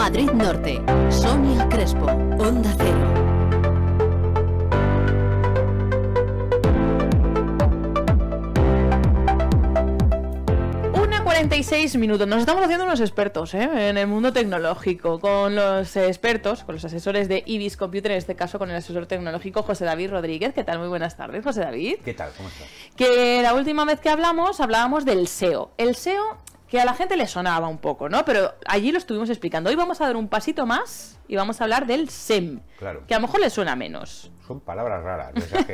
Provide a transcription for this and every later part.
Madrid Norte. Sonia Crespo, Onda Cero. Una minutos. Nos estamos haciendo unos expertos ¿eh? en el mundo tecnológico, con los expertos, con los asesores de Ibis Computer, en este caso con el asesor tecnológico José David Rodríguez. ¿Qué tal? Muy buenas tardes, José David. ¿Qué tal? ¿Cómo estás? Que la última vez que hablamos hablábamos del SEO. El SEO que a la gente le sonaba un poco, ¿no? Pero allí lo estuvimos explicando. Hoy vamos a dar un pasito más y vamos a hablar del SEM, claro. que a lo mejor le suena menos. Son palabras raras, esas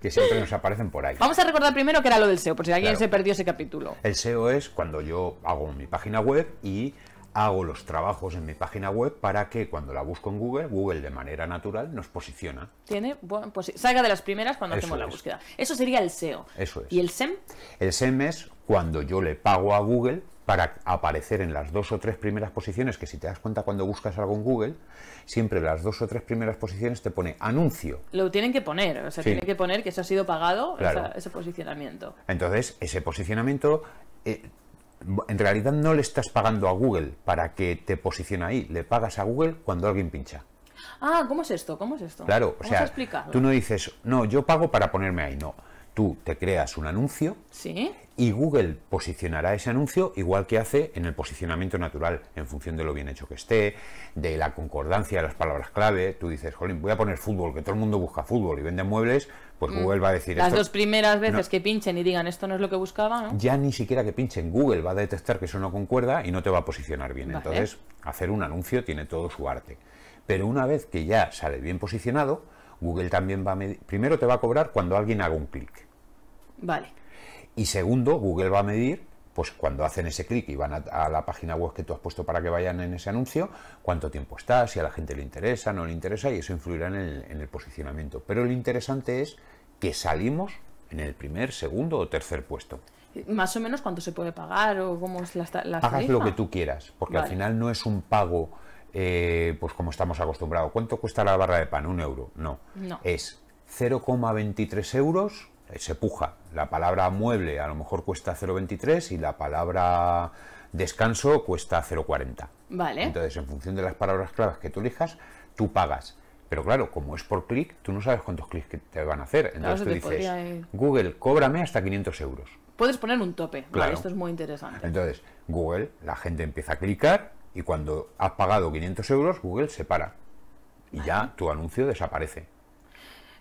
que, siempre nos aparecen por ahí. Vamos a recordar primero que era lo del SEO, por si alguien se perdió ese capítulo. El SEO es cuando yo hago mi página web y hago los trabajos en mi página web para que cuando la busco en Google, Google de manera natural nos posiciona. Tiene, bueno, pues salga de las primeras cuando hacemos la búsqueda. Eso sería el SEO. Eso es. ¿Y el SEM? El SEM es cuando yo le pago a Google para aparecer en las dos o tres primeras posiciones, que si te das cuenta cuando buscas algo en Google, siempre las dos o tres primeras posiciones te pone anuncio. Lo tienen que poner, o sea, tienen que poner que eso ha sido pagado, ese posicionamiento. Entonces, ese posicionamiento, eh, en realidad no le estás pagando a Google para que te posicione ahí, le pagas a Google cuando alguien pincha. Ah, ¿cómo es esto? ¿Cómo es esto? Claro, o sea, tú no dices, no, yo pago para ponerme ahí, no tú te creas un anuncio y Google posicionará ese anuncio igual que hace en el posicionamiento natural, en función de lo bien hecho que esté, de la concordancia de las palabras clave. Tú dices, jolín, voy a poner fútbol, que todo el mundo busca fútbol y vende muebles, pues mm. Google va a decir... Las dos primeras veces que pinchen y digan esto no es lo que buscaba, ¿no? Ya ni siquiera que pinchen, Google va a detectar que eso no concuerda y no te va a posicionar bien. Entonces, hacer un anuncio tiene todo su arte. Pero una vez que ya sale bien posicionado, Google también va a medir, primero te va a cobrar cuando alguien haga un clic. Vale. Y segundo, Google va a medir, pues cuando hacen ese clic y van a, la página web que tú has puesto para que vayan en ese anuncio, cuánto tiempo está, si a la gente le interesa, no le interesa, y eso influirá en el, posicionamiento. Pero lo interesante es que salimos en el primer, segundo o tercer puesto. Más o menos cuánto se puede pagar o cómo es la, Pagas lo que tú quieras, porque al final no es un pago eh, pues como estamos acostumbrados. ¿Cuánto cuesta la barra de pan? Un euro. No. no. Es 0,23 euros. Eh, se puja. La palabra mueble a lo mejor cuesta 0,23 y la palabra descanso cuesta 0,40. Vale. Entonces, en función de las palabras claves que tú elijas, tú pagas. Pero claro, como es por clic, tú no sabes cuántos clics te van a hacer. Entonces tú dices, Google, cóbrame hasta 500 euros. Puedes poner un tope. Claro. Vale, esto es muy interesante. Entonces, Google, la gente empieza a clicar y cuando has pagado 500 euros, Google se para. Y ya tu anuncio desaparece.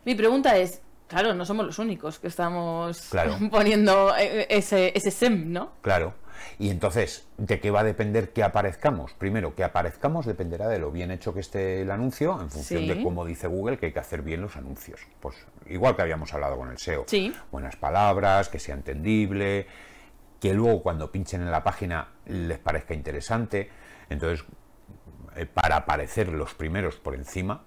Mi pregunta es, claro, no somos los únicos que estamos poniendo e-, e-, ese, ese SEM, ¿no? Claro. Y entonces, ¿de qué va a depender que aparezcamos? Primero, que aparezcamos dependerá de lo bien hecho que esté el anuncio, en función de cómo dice Google que hay que hacer bien los anuncios. Pues igual que habíamos hablado con el SEO. Sí. Buenas palabras, que sea entendible, que luego cuando pinchen en la página les parezca interesante. Entonces, eh, para aparecer los primeros por encima,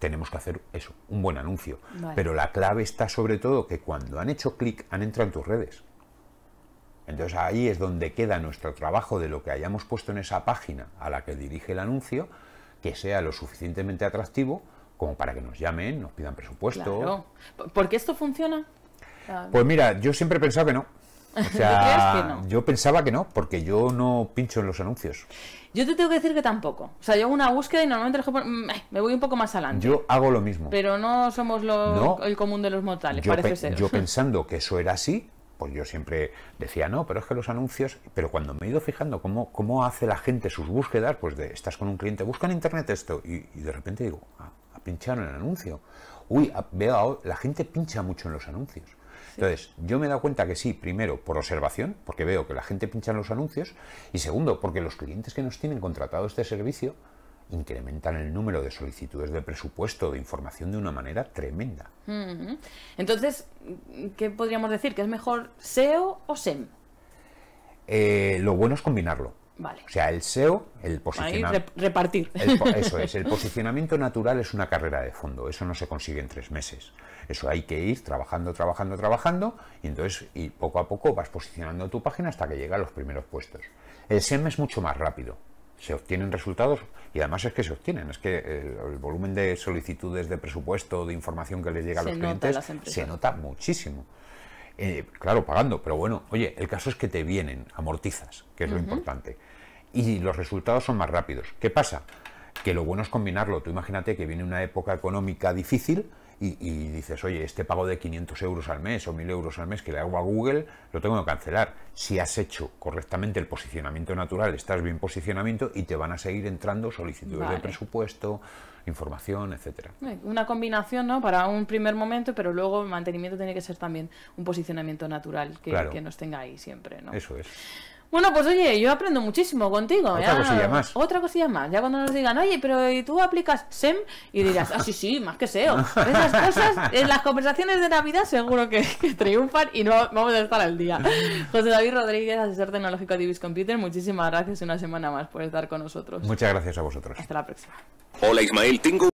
tenemos que hacer eso, un buen anuncio. Pero la clave está sobre todo que cuando han hecho clic, han entrado en tus redes. Entonces ahí es donde queda nuestro trabajo de lo que hayamos puesto en esa página a la que dirige el anuncio, que sea lo suficientemente atractivo como para que nos llamen, nos pidan presupuesto. Porque ¿Por qué esto funciona? Pues mira, yo siempre he pensado que no. O Yo pensaba que no, porque yo no pincho en los anuncios. Yo te tengo que decir que tampoco. O sea, yo hago una búsqueda y normalmente mm, eh, me voy un poco más adelante. Yo hago lo mismo. Pero no somos el común de los mortales, yo parece ser. Yo pensando que eso era así, pues yo siempre decía, no, pero es que los anuncios... Pero cuando me he ido fijando cómo, hace la gente sus búsquedas, pues de, estás con un cliente, busca en internet esto, y, de repente digo, ah, en el anuncio. Uy, veo, la gente pincha mucho en los anuncios. Entonces, yo me he dado cuenta que sí, primero, por observación, porque veo que la gente pincha en los anuncios, y segundo, porque los clientes que nos tienen contratado este servicio incrementan el número de solicitudes de presupuesto, de información de una manera tremenda. Entonces, ¿qué podríamos decir? ¿Que es mejor SEO o SEM? Eh, lo bueno es combinarlo. O sea, el SEO, el posicionamiento. repartir. eso es, el posicionamiento natural es una carrera de fondo, eso no se consigue en tres meses. Eso hay que ir trabajando, trabajando, trabajando, y entonces y poco a poco vas posicionando tu página hasta que llega a los primeros puestos. El SEM es mucho más rápido, se obtienen resultados y además es que se obtienen, es que eh, el, volumen de solicitudes de presupuesto, de información que les llega a los clientes, se nota muchísimo. Eh, claro, pagando, pero bueno, oye, el caso es que te vienen, amortizas, que es lo importante. Y los resultados son más rápidos. ¿Qué pasa? Que lo bueno es combinarlo. Tú imagínate que viene una época económica difícil, y, dices, oye, este pago de 500 euros al mes o 1000 euros al mes que le hago a Google, lo tengo que cancelar. Si has hecho correctamente el posicionamiento natural, estás bien posicionamiento y te van a seguir entrando solicitudes de presupuesto, información, etcétera. Eh, una combinación, ¿no? Para un primer momento, pero luego el mantenimiento tiene que ser también un posicionamiento natural que, nos tenga ahí siempre, ¿no? Eso es. Bueno, pues oye, yo aprendo muchísimo contigo. Otra ya, cosilla más. Otra cosilla más. Ya cuando nos digan, oye, pero tú aplicas SEM? Y dirás, ah, sí, sí, más que SEO. Esas cosas, en las conversaciones de Navidad seguro que, triunfan y no vamos a estar al día. José David Rodríguez, asesor tecnológico de Ibis Computer, muchísimas gracias una semana más por estar con nosotros. Muchas gracias a vosotros. Hasta la próxima. Hola Ismael, tengo